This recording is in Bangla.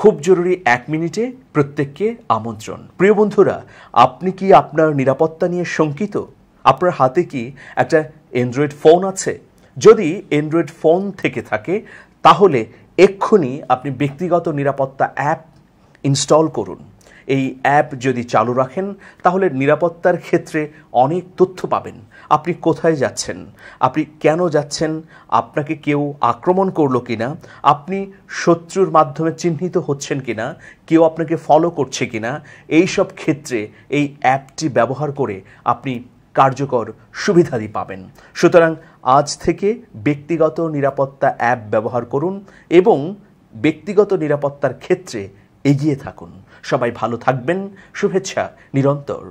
খুব জরুরি এক মিনিটে প্রত্যেককে আমন্ত্রণ প্রিয় বন্ধুরা আপনি কি আপনার নিরাপত্তা নিয়ে শঙ্কিত আপনার হাতে কি একটা অ্যান্ড্রয়েড ফোন আছে যদি অ্যান্ড্রয়েড ফোন থেকে থাকে তাহলে এক্ষুনি আপনি ব্যক্তিগত নিরাপত্তা অ্যাপ ইনস্টল করুন এই অ্যাপ যদি চালু রাখেন তাহলে নিরাপত্তার ক্ষেত্রে অনেক তথ্য পাবেন আপনি কোথায় যাচ্ছেন আপনি কেন যাচ্ছেন আপনাকে কেউ আক্রমণ করলো কিনা আপনি শত্রুর মাধ্যমে চিহ্নিত হচ্ছেন কিনা কেউ আপনাকে ফলো করছে কি এই সব ক্ষেত্রে এই অ্যাপটি ব্যবহার করে আপনি কার্যকর সুবিধাদি পাবেন সুতরাং আজ থেকে ব্যক্তিগত নিরাপত্তা অ্যাপ ব্যবহার করুন এবং ব্যক্তিগত নিরাপত্তার ক্ষেত্রে এগিয়ে থাকুন সবাই ভালো থাকবেন শুভেচ্ছা নিরন্তর